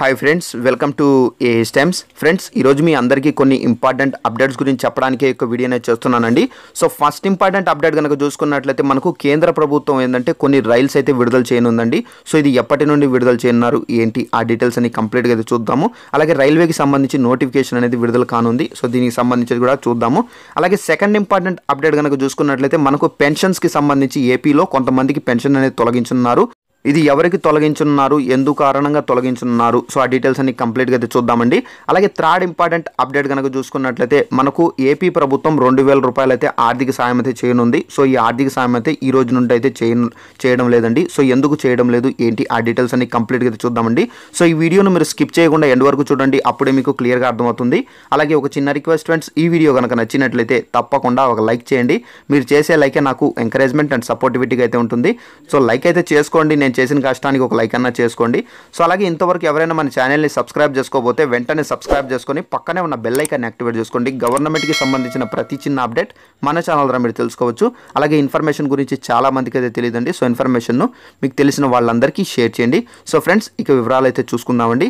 hi friends welcome to a stems friends ఈరోజు మీ అందరికీ కొన్ని ఇంపార్టెంట్ అప్డేట్స్ గురించి చెప్పడానికి ఒక వీడియోనే చేస్తున్నానండి సో ఫస్ట్ ఇంపార్టెంట్ అప్డేట్ కనుక చూసుకున్నట్లయితే మనకు కేంద్ర ప్రభుత్వం ఏంటంటే కొన్ని రైల్స్ అయితే విడుదల చేయనుందండి సో ఇది ఎప్పటి నుండి విడుదల చేయనున్నారు ఏంటి ఆ డీటెయిల్స్ అని కంప్లీట్గా అయితే చూద్దాము అలాగే రైల్వేకి సంబంధించి నోటిఫికేషన్ అనేది విడుదల కానుంది సో దీనికి సంబంధించి కూడా చూద్దాము అలాగే సెకండ్ ఇంపార్టెంట్ అప్డేట్ కనుక చూసుకున్నట్లయితే మనకు పెన్షన్స్కి సంబంధించి ఏపీలో కొంతమందికి పెన్షన్ అనేది తొలగించున్నారు ఇది ఎవరికి తొలగించున్నారు ఎందుకు కారణంగా తొలగించున్నారు సో ఆ డీటెయిల్స్ అన్ని కంప్లీట్గా అయితే చూద్దామండి అలాగే థర్డ్ ఇంపార్టెంట్ అప్డేట్ కనుక చూసుకున్నట్లయితే మనకు ఏపీ ప్రభుత్వం రెండు వేల రూపాయలు అయితే ఆర్థిక సాయం అయితే చేయనుంది సో ఈ ఆర్థిక సాయం అయితే ఈ రోజు నుండి అయితే చేయడం లేదండి సో ఎందుకు చేయడం లేదు ఏంటి ఆ డీటెయిల్స్ అన్ని కంప్లీట్గా అయితే చూద్దామండి సో ఈ వీడియోను మీరు స్కిప్ చేయకుండా ఎండ్ వరకు చూడండి అప్పుడే మీకు క్లియర్గా అర్థమవుతుంది అలాగే ఒక చిన్న రిక్వెస్ట్ ఫ్రెండ్స్ ఈ వీడియో కనుక నచ్చినట్లయితే తప్పకుండా ఒక లైక్ చేయండి మీరు చేసే లైకే నాకు ఎంకరేజ్మెంట్ అండ్ సపోర్టివిటీగా అయితే ఉంటుంది సో లైక్ అయితే చేసుకోండి నేను నేను చేసిన కష్టానికి ఒక లైక్ అన్నా చేసుకోండి సో అలాగే ఇంతవరకు ఎవరైనా మన ఛానల్ని సబ్స్క్రైబ్ చేసుకోబోతే వెంటనే సబ్స్క్రైబ్ చేసుకొని పక్కనే ఉన్న బెల్ ఐకాన్ని యాక్టివేట్ చేసుకోండి గవర్నమెంట్కి సంబంధించిన ప్రతి చిన్న అప్డేట్ మన ఛానల్ ద్వారా మీరు తెలుసుకోవచ్చు అలాగే ఇన్ఫర్మేషన్ గురించి చాలా మందికి అయితే తెలియదండి సో ఇన్ఫర్మేషన్ను మీకు తెలిసిన వాళ్ళందరికీ షేర్ చేయండి సో ఫ్రెండ్స్ ఇక వివరాలు అయితే చూసుకుందామండి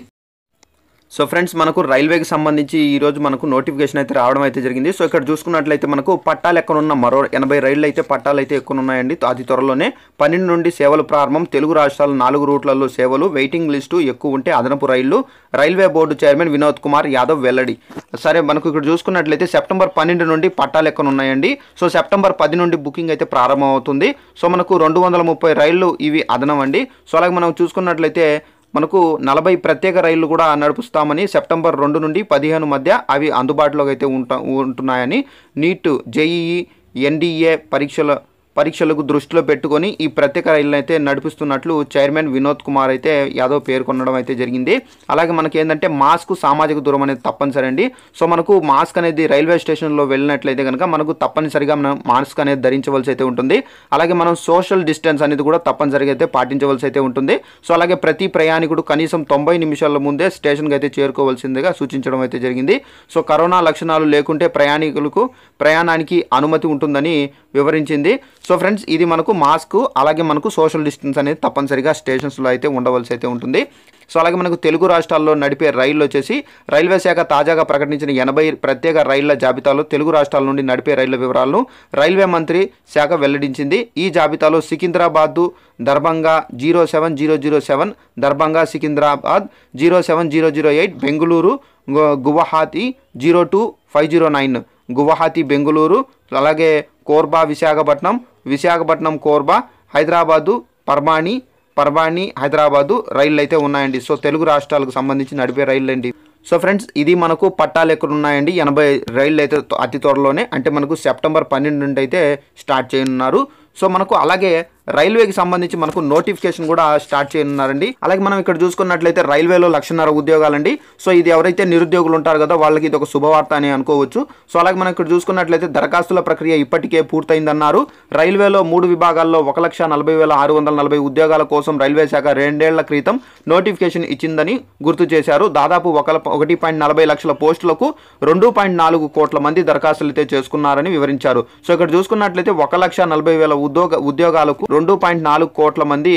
సో ఫ్రెండ్స్ మనకు రైల్వేకి సంబంధించి ఈరోజు మనకు నోటిఫికేషన్ అయితే రావడం అయితే జరిగింది సో ఇక్కడ చూసుకున్నట్లయితే మనకు పట్టాలు ఎక్కడున్న మరో ఎనభై రైళ్లు అయితే పట్టాలు అయితే ఎక్కువ ఉన్నాయండి అతి త్వరలోనే పన్నెండు నుండి సేవలు ప్రారంభం తెలుగు రాష్ట్రాల నాలుగు రూట్లలో సేవలు వెయిటింగ్ లిస్టు ఎక్కువ ఉంటే అదనపు రైళ్లు railway board chairman Vinod Kumar Yadav వెల్లడి సరే మనకు ఇక్కడ చూసుకున్నట్లయితే సెప్టెంబర్ పన్నెండు నుండి పట్టాలు ఉన్నాయండి సో సెప్టెంబర్ పది నుండి బుకింగ్ అయితే అవుతుంది సో మనకు రెండు వందల ముప్పై రైళ్లు ఇవి అదనం అండి సో అలాగే మనం చూసుకున్నట్లయితే మనకు నలభై ప్రత్యేక రైళ్లు కూడా నడుపుస్తామని సెప్టెంబర్ రెండు నుండి పదిహేను మధ్య అవి అందుబాటులోకి అయితే ఉంటున్నాయని నీట్ జేఈఈ ఎన్డీఏ పరీక్షల పరీక్షలకు దృష్టిలో పెట్టుకొని ఈ ప్రత్యేక రైళ్లను అయితే నడిపిస్తున్నట్లు చైర్మన్ వినోద్ కుమార్ అయితే యాదవ్ పేర్కొనడం అయితే జరిగింది అలాగే మనకి ఏంటంటే మాస్క్ సామాజిక దూరం అనేది తప్పనిసరి అండి సో మనకు మాస్క్ అనేది రైల్వే స్టేషన్లో వెళ్ళినట్లయితే కనుక మనకు తప్పనిసరిగా మనం మాస్క్ అనేది ధరించవలసి అయితే ఉంటుంది అలాగే మనం సోషల్ డిస్టెన్స్ అనేది కూడా తప్పనిసరిగా అయితే పాటించవలసి అయితే ఉంటుంది సో అలాగే ప్రతి ప్రయాణికుడు కనీసం తొంభై నిమిషాల ముందే స్టేషన్కి అయితే చేరుకోవాల్సిందిగా సూచించడం అయితే జరిగింది సో కరోనా లక్షణాలు లేకుంటే ప్రయాణికులకు ప్రయాణానికి అనుమతి ఉంటుందని వివరించింది సో ఫ్రెండ్స్ ఇది మనకు మాస్క్ అలాగే మనకు సోషల్ డిస్టెన్స్ అనేది తప్పనిసరిగా స్టేషన్స్లో అయితే ఉండవలసి అయితే ఉంటుంది సో అలాగే మనకు తెలుగు రాష్ట్రాల్లో నడిపే రైళ్ళు వచ్చేసి రైల్వే శాఖ తాజాగా ప్రకటించిన ఎనభై ప్రత్యేక రైళ్ల జాబితాలో తెలుగు రాష్ట్రాల నుండి నడిపే రైళ్ల వివరాలను రైల్వే మంత్రి శాఖ వెల్లడించింది ఈ జాబితాలో Secunderabad Darbhanga zero seven zero zero seven Darbhanga Secunderabad zero seven zero zero eight Bengaluru Guwahati zero two five zero nine Guwahati Bengaluru అలాగే కోర్బా విశాఖపట్నం విశాఖపట్నం కోర్బా హైదరాబాదు పర్మాణి పర్వాణి హైదరాబాదు రైళ్ళు అయితే ఉన్నాయండి సో తెలుగు రాష్ట్రాలకు సంబంధించి నడిపే రైళ్ళు అండి సో ఫ్రెండ్స్ ఇది మనకు పట్టాలు ఎక్కడ ఉన్నాయండి ఎనభై రైళ్ళు అయితే అతి త్వరలోనే అంటే మనకు సెప్టెంబర్ పన్నెండు నుండి అయితే స్టార్ట్ చేయనున్నారు సో మనకు అలాగే రైల్వేకి సంబంధించి మనకు నోటిఫికేషన్ కూడా స్టార్ట్ చేయనున్నారండి అలాగే మనం ఇక్కడ చూసుకున్నట్లయితే రైల్వేలో లక్షన్నర ఉద్యోగాలండి సో ఇది ఎవరైతే నిరుద్యోగులు ఉంటారు కదా వాళ్ళకి ఇది ఒక శుభవార్త అని అనుకోవచ్చు సో అలాగే మనం ఇక్కడ చూసుకున్నట్లయితే దరఖాస్తుల ప్రక్రియ ఇప్పటికే పూర్తయిందన్నారు రైల్వేలో మూడు విభాగాల్లో ఒక లక్ష నలభై వేల ఆరు వందల నలభై ఉద్యోగాల కోసం రైల్వే శాఖ రెండేళ్ల క్రితం నోటిఫికేషన్ ఇచ్చిందని గుర్తు చేశారు దాదాపు ఒక ఒకటి పాయింట్ నలభై లక్షల పోస్టులకు రెండు పాయింట్ నాలుగు కోట్ల మంది దరఖాస్తులు అయితే చేసుకున్నారని వివరించారు సో ఇక్కడ చూసుకున్నట్లయితే ఒక లక్ష నలభై వేల ఉద్యోగ ఉద్యోగాలకు రెండు పాయింట్ నాలుగు కోట్ల మంది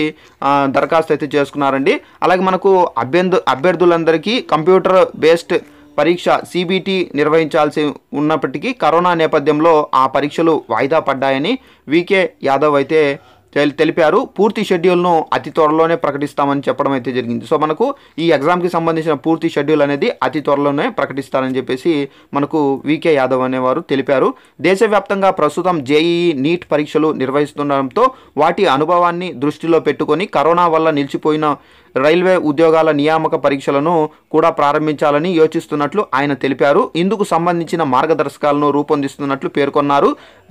దరఖాస్తు అయితే చేసుకున్నారండి అలాగే మనకు అభ్యర్థు అభ్యర్థులందరికీ కంప్యూటర్ బేస్డ్ పరీక్ష సిబిటి నిర్వహించాల్సి ఉన్నప్పటికీ కరోనా నేపథ్యంలో ఆ పరీక్షలు వాయిదా పడ్డాయని వికే యాదవ్ అయితే తెలిపారు పూర్తి షెడ్యూల్ను అతి త్వరలోనే ప్రకటిస్తామని చెప్పడం అయితే జరిగింది సో మనకు ఈ ఎగ్జామ్కి సంబంధించిన పూర్తి షెడ్యూల్ అనేది అతి త్వరలోనే ప్రకటిస్తారని చెప్పేసి మనకు వికే యాదవ్ అనేవారు తెలిపారు దేశవ్యాప్తంగా ప్రస్తుతం జేఈఈ నీట్ పరీక్షలు నిర్వహిస్తుండడంతో వాటి అనుభవాన్ని దృష్టిలో పెట్టుకొని కరోనా వల్ల నిలిచిపోయిన రైల్వే ఉద్యోగాల నియామక పరీక్షలను కూడా ప్రారంభించాలని యోచిస్తున్నట్లు ఆయన తెలిపారు ఇందుకు సంబంధించిన మార్గదర్శకాలను రూపొందిస్తున్నట్లు పేర్కొన్నారు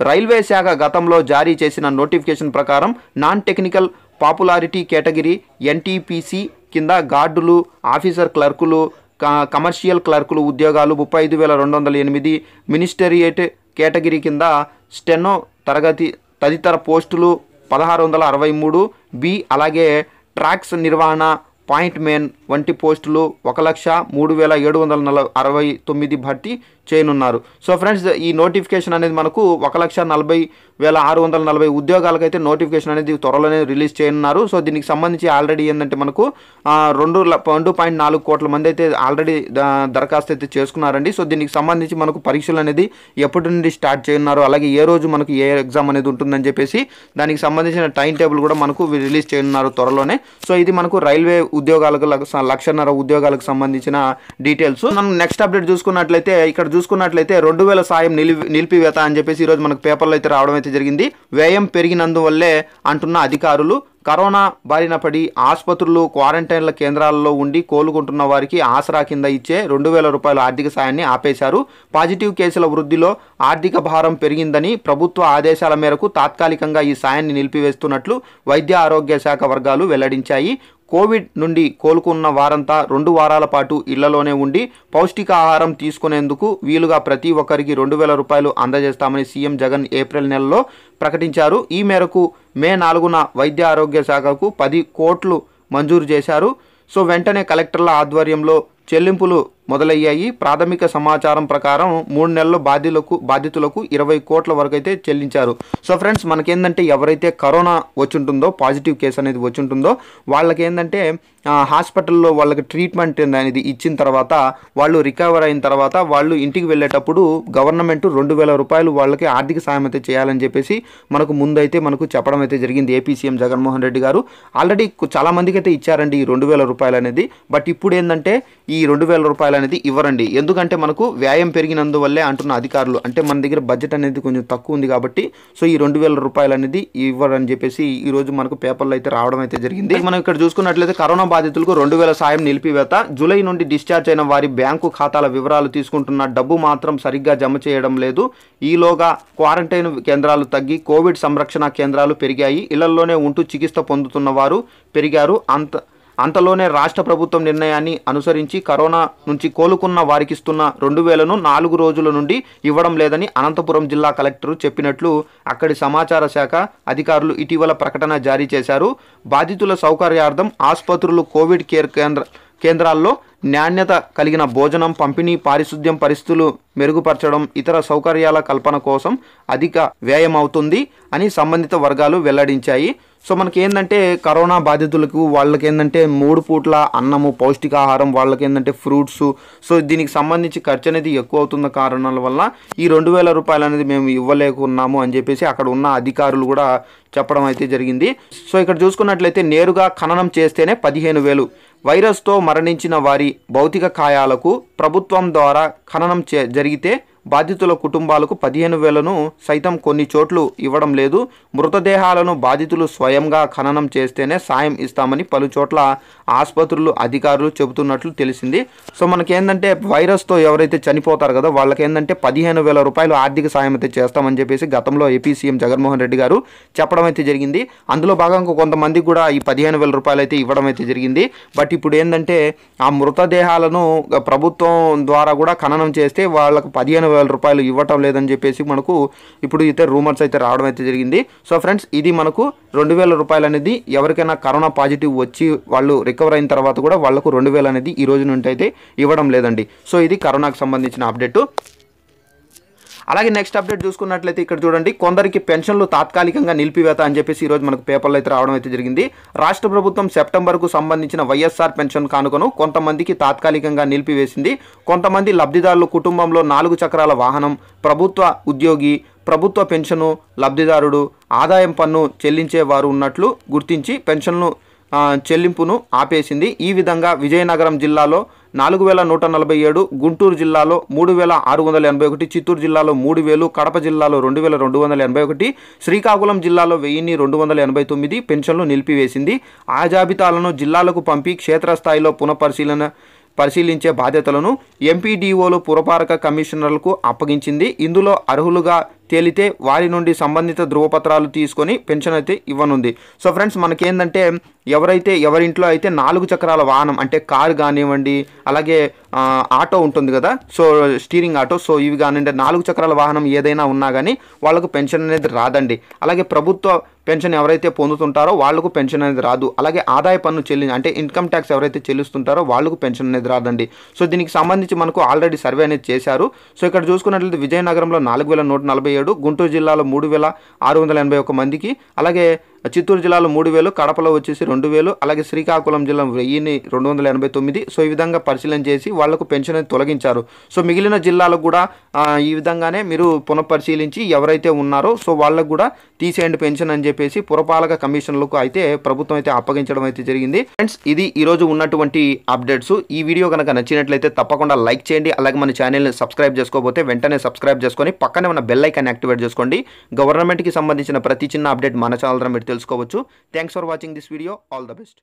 రైల్వే శాఖ గతంలో జారీ చేసిన నోటిఫికేషన్ ప్రకారం non technical popularity category NTPC కింద గార్డులు ఆఫీసర్ క్లర్కులు కమర్షియల్ క్లర్కులు ఉద్యోగాలు ముప్పై ఐదు వేల రెండు వందల ఎనిమిది మినిస్టరియేట్ కేటగిరీ కింద స్టెనో తరగతి తదితర పోస్టులు పదహారు వందల అరవై మూడు బి అలాగే ట్రాక్స్ నిర్వహణ పాయింట్ మెయిన్ వంటి పోస్టులు ఒక లక్ష మూడు వేల ఏడు వందల నలభై అరవై తొమ్మిది భర్తీ చేయనున్నారు సో ఫ్రెండ్స్ ఈ నోటిఫికేషన్ అనేది మనకు ఒక లక్ష నలభై వేల ఆరు వందల నలభై ఉద్యోగాలకైతే నోటిఫికేషన్ అనేది త్వరలోనే రిలీజ్ చేయనున్నారు సో దీనికి సంబంధించి ఆల్రెడీ ఏంటంటే మనకు రెండు రెండు పాయింట్ నాలుగు కోట్ల మంది అయితే ఆల్రెడీ దరఖాస్తు అయితే చేసుకున్నారండి సో దీనికి సంబంధించి మనకు పరీక్షలు అనేది ఎప్పటి నుండి స్టార్ట్ చేయనున్నారు అలాగే ఏ రోజు మనకు ఏ ఎగ్జామ్ అనేది ఉంటుందని చెప్పేసి దానికి సంబంధించిన టైం టేబుల్ కూడా మనకు రిలీజ్ చేయనున్నారు త్వరలోనే సో ఇది మనకు రైల్వే ఉద్యోగాలకు లక్షన్నర ఉద్యోగాలకు సంబంధించిన డీటెయిల్స్ మనం నెక్స్ట్ అప్డేట్ చూసుకున్నట్లయితే ఇక్కడ చూసుకున్నట్లయితే రెండు వేల సాయం నిలిపి నిలిపివేత అని చెప్పేసి ఈరోజు మనకు పేపర్లో అయితే రావడం అయితే జరిగింది వ్యయం పెరిగినందువల్లే అంటున్న అధికారులు కరోనా బారిన పడి ఆసుపత్రులు క్వారంటైన్ల కేంద్రాల్లో ఉండి కోలుకుంటున్న వారికి ఆసరా కింద ఇచ్చే రెండు వేల రూపాయల ఆర్థిక సాయాన్ని ఆపేశారు పాజిటివ్ కేసుల వృద్ధిలో ఆర్థిక భారం పెరిగిందని ప్రభుత్వ ఆదేశాల మేరకు తాత్కాలికంగా ఈ సాయాన్ని నిలిపివేస్తున్నట్లు వైద్య ఆరోగ్య శాఖ వర్గాలు వెల్లడించాయి కోవిడ్ నుండి కోలుకున్న వారంతా రెండు వారాల పాటు ఇళ్లలోనే ఉండి పౌష్టిక ఆహారం తీసుకునేందుకు వీలుగా ప్రతి ఒక్కరికి రెండు వేల రూపాయలు అందజేస్తామని సీఎం జగన్ ఏప్రిల్ నెలలో ప్రకటించారు ఈ మేరకు మే నాలుగున వైద్య ఆరోగ్య శాఖకు పది కోట్లు మంజూరు చేశారు సో వెంటనే కలెక్టర్ల ఆధ్వర్యంలో చెల్లింపులు మొదలయ్యాయి ప్రాథమిక సమాచారం ప్రకారం మూడు నెలలు బాధ్యులకు బాధితులకు ఇరవై కోట్ల వరకు అయితే చెల్లించారు సో ఫ్రెండ్స్ మనకేందంటే ఎవరైతే కరోనా వచ్చింటుందో పాజిటివ్ కేసు అనేది వచ్చింటుందో వాళ్ళకేందంటే హాస్పిటల్లో వాళ్ళకి ట్రీట్మెంట్ అనేది ఇచ్చిన తర్వాత వాళ్ళు రికవర్ అయిన తర్వాత వాళ్ళు ఇంటికి వెళ్ళేటప్పుడు గవర్నమెంట్ రెండు వేల రూపాయలు వాళ్ళకి ఆర్థిక సాయం అయితే చేయాలని చెప్పేసి మనకు ముందైతే మనకు చెప్పడం అయితే జరిగింది ఏపీ సీఎం జగన్మోహన్ రెడ్డి గారు ఆల్రెడీ చాలామందికి అయితే ఇచ్చారండి ఈ రెండు వేల రూపాయలు అనేది బట్ ఇప్పుడు ఏంటంటే ఈ రెండు వేల రూపాయలు అనేది ఇవ్వరండి ఎందుకంటే మనకు వ్యాయం పెరిగినందువల్లే అంటున్న అధికారులు అంటే మన దగ్గర బడ్జెట్ అనేది కొంచెం తక్కువ ఉంది కాబట్టి సో ఈ రెండు వేల రూపాయలు అనేది ఇవ్వరని చెప్పేసి ఈ రోజు మనకు పేపర్లో అయితే రావడం అయితే జరిగింది మనం ఇక్కడ చూసుకున్నట్లయితే కరోనా బాధితులకు రెండు వేల సాయం నిలిపివేత జూలై నుండి డిశ్చార్జ్ అయిన వారి బ్యాంకు ఖాతాల వివరాలు తీసుకుంటున్న డబ్బు మాత్రం సరిగ్గా జమ చేయడం లేదు ఈలోగా క్వారంటైన్ కేంద్రాలు తగ్గి కోవిడ్ సంరక్షణ కేంద్రాలు పెరిగాయి ఇళ్లలోనే ఉంటూ చికిత్స పొందుతున్న వారు పెరిగారు అంత అంతలోనే రాష్ట్ర ప్రభుత్వం నిర్ణయాన్ని అనుసరించి కరోనా నుంచి కోలుకున్న వారికిస్తున్న రెండు వేలను నాలుగు రోజుల నుండి ఇవ్వడం లేదని అనంతపురం జిల్లా కలెక్టర్ చెప్పినట్లు అక్కడి సమాచార శాఖ అధికారులు ఇటీవల ప్రకటన జారీ చేశారు బాధితుల సౌకర్యార్థం ఆసుపత్రులు కోవిడ్ కేర్ కేంద్ర కేంద్రాల్లో నాణ్యత కలిగిన భోజనం పంపిణీ పారిశుద్ధ్యం పరిస్థితులు మెరుగుపరచడం ఇతర సౌకర్యాల కల్పన కోసం అధిక వ్యయమవుతుంది అని సంబంధిత వర్గాలు వెల్లడించాయి సో మనకి ఏంటంటే కరోనా బాధితులకు వాళ్ళకి ఏంటంటే మూడు పూట్ల అన్నము పౌష్టికాహారం వాళ్ళకి ఏంటంటే ఫ్రూట్స్ సో దీనికి సంబంధించి ఖర్చు అనేది ఎక్కువ అవుతున్న కారణాల వల్ల ఈ రెండు వేల రూపాయలు అనేది మేము ఇవ్వలేకున్నాము అని చెప్పేసి అక్కడ ఉన్న అధికారులు కూడా చెప్పడం అయితే జరిగింది సో ఇక్కడ చూసుకున్నట్లయితే నేరుగా ఖననం చేస్తేనే పదిహేను వేలు వైరస్తో మరణించిన వారి భౌతిక కాయాలకు ప్రభుత్వం ద్వారా ఖననం చే జరిగితే బాధితుల కుటుంబాలకు పదిహేను వేలను సైతం కొన్ని చోట్లు ఇవ్వడం లేదు మృతదేహాలను బాధితులు స్వయంగా ఖననం చేస్తేనే సాయం ఇస్తామని పలు చోట్ల ఆసుపత్రులు అధికారులు చెబుతున్నట్లు తెలిసింది సో మనకేందంటే వైరస్తో ఎవరైతే చనిపోతారు కదా వాళ్ళకేందంటే పదిహేను వేల రూపాయలు ఆర్థిక సాయం అయితే చేస్తామని చెప్పేసి గతంలో ఏపీ సీఎం జగన్మోహన్ రెడ్డి గారు చెప్పడం అయితే జరిగింది అందులో భాగంగా కొంతమందికి కూడా ఈ పదిహేను వేల రూపాయలు అయితే ఇవ్వడం అయితే జరిగింది బట్ ఇప్పుడు ఏంటంటే ఆ మృతదేహాలను ప్రభుత్వం ద్వారా కూడా ఖననం చేస్తే వాళ్ళకు పదిహేను వేల రూపాయలు ఇవ్వటం లేదని చెప్పేసి మనకు ఇప్పుడు అయితే రూమర్స్ అయితే రావడం అయితే జరిగింది సో ఫ్రెండ్స్ ఇది మనకు రెండు వేల రూపాయలు అనేది ఎవరికైనా కరోనా పాజిటివ్ వచ్చి వాళ్ళు రికవర్ అయిన తర్వాత కూడా వాళ్ళకు రెండు అనేది ఈ రోజు నుండి అయితే ఇవ్వడం లేదండి సో ఇది కరోనాకు సంబంధించిన అప్డేట్ అలాగే నెక్స్ట్ అప్డేట్ చూసుకున్నట్లయితే ఇక్కడ చూడండి కొందరికి పెన్షన్లు తాత్కాలికంగా నిలిపివేత అని చెప్పేసి ఈరోజు మనకు పేపర్లో అయితే రావడం అయితే జరిగింది రాష్ట్ర ప్రభుత్వం సెప్టెంబర్కు సంబంధించిన వైఎస్ఆర్ పెన్షన్ కానుకను కొంతమందికి తాత్కాలికంగా నిలిపివేసింది కొంతమంది లబ్ధిదారులు కుటుంబంలో నాలుగు చక్రాల వాహనం ప్రభుత్వ ఉద్యోగి ప్రభుత్వ పెన్షను లబ్ధిదారుడు ఆదాయం పన్ను చెల్లించేవారు ఉన్నట్లు గుర్తించి పెన్షన్ను చెల్లింపును ఆపేసింది ఈ విధంగా విజయనగరం జిల్లాలో నాలుగు వేల నూట నలభై ఏడు గుంటూరు జిల్లాలో మూడు వేల ఆరు వందల ఎనభై ఒకటి చిత్తూరు జిల్లాలో మూడు వేలు కడప జిల్లాలో రెండు వేల రెండు వందల ఎనభై ఒకటి శ్రీకాకుళం జిల్లాలో వెయ్యిన్ని రెండు వందల ఎనభై తొమ్మిది పెన్షన్లు నిలిపివేసింది ఆ జాబితాలను జిల్లాలకు పంపి క్షేత్రస్థాయిలో పునఃపరిశీలన పరిశీలించే బాధ్యతలను ఎంపీడీఓలు పురపాలక కమిషనర్లకు అప్పగించింది ఇందులో అర్హులుగా తేలితే వారి నుండి సంబంధిత ధృవపత్రాలు తీసుకొని పెన్షన్ అయితే ఇవ్వనుంది సో ఫ్రెండ్స్ మనకేందంటే ఎవరైతే ఎవరింట్లో అయితే నాలుగు చక్రాల వాహనం అంటే కారు కానివ్వండి అలాగే ఆటో ఉంటుంది కదా సో స్టీరింగ్ ఆటో సో ఇవి కానివ్వండి నాలుగు చక్రాల వాహనం ఏదైనా ఉన్నా కానీ వాళ్ళకు పెన్షన్ అనేది రాదండి అలాగే ప్రభుత్వ పెన్షన్ ఎవరైతే పొందుతుంటారో వాళ్ళకు పెన్షన్ అనేది రాదు అలాగే ఆదాయ పన్ను చెల్లి అంటే ఇన్కమ్ ట్యాక్స్ ఎవరైతే చెల్లిస్తుంటారో వాళ్ళకు పెన్షన్ అనేది రాదండి సో దీనికి సంబంధించి మనకు ఆల్రెడీ సర్వే అనేది చేశారు సో ఇక్కడ చూసుకున్నట్లయితే విజయనగరంలో నాలుగు వేల నూట నలభై గుంటూరు జిల్లాలో మూడు వేల ఆరు వందల ఎనభై ఒక మందికి అలాగే చిత్తూరు జిల్లాలో మూడు వేలు కడపలో వచ్చేసి రెండు వేలు అలాగే శ్రీకాకుళం జిల్లా వెయ్యిని రెండు వందల ఎనభై తొమ్మిది సో ఈ విధంగా పరిశీలన చేసి వాళ్లకు పెన్షన్ తొలగించారు సో మిగిలిన జిల్లాలకు కూడా ఈ విధంగానే మీరు పునఃపరిశీలించి ఎవరైతే ఉన్నారో సో వాళ్ళకు కూడా తీసేయండి పెన్షన్ అని చెప్పేసి పురపాలక కమిషన్లకు అయితే ప్రభుత్వం అయితే అప్పగించడం అయితే జరిగింది ఫ్రెండ్స్ ఇది ఈరోజు ఉన్నటువంటి అప్డేట్స్ ఈ వీడియో కనుక నచ్చినట్లయితే తప్పకుండా లైక్ చేయండి అలాగే మన ఛానల్ని సబ్స్క్రైబ్ చేసుకోకపోతే వెంటనే సబ్స్క్రైబ్ చేసుకొని పక్కనే ఉన్న బెల్ ఐకాన్ యాక్టివేట్ చేసుకోండి గవర్నమెంట్కి సంబంధించిన ప్రతి చిన్న అప్డేట్ మన ఛానల్ ద్వారా తెలుసుకోవచ్చు thanks for watching this video all the best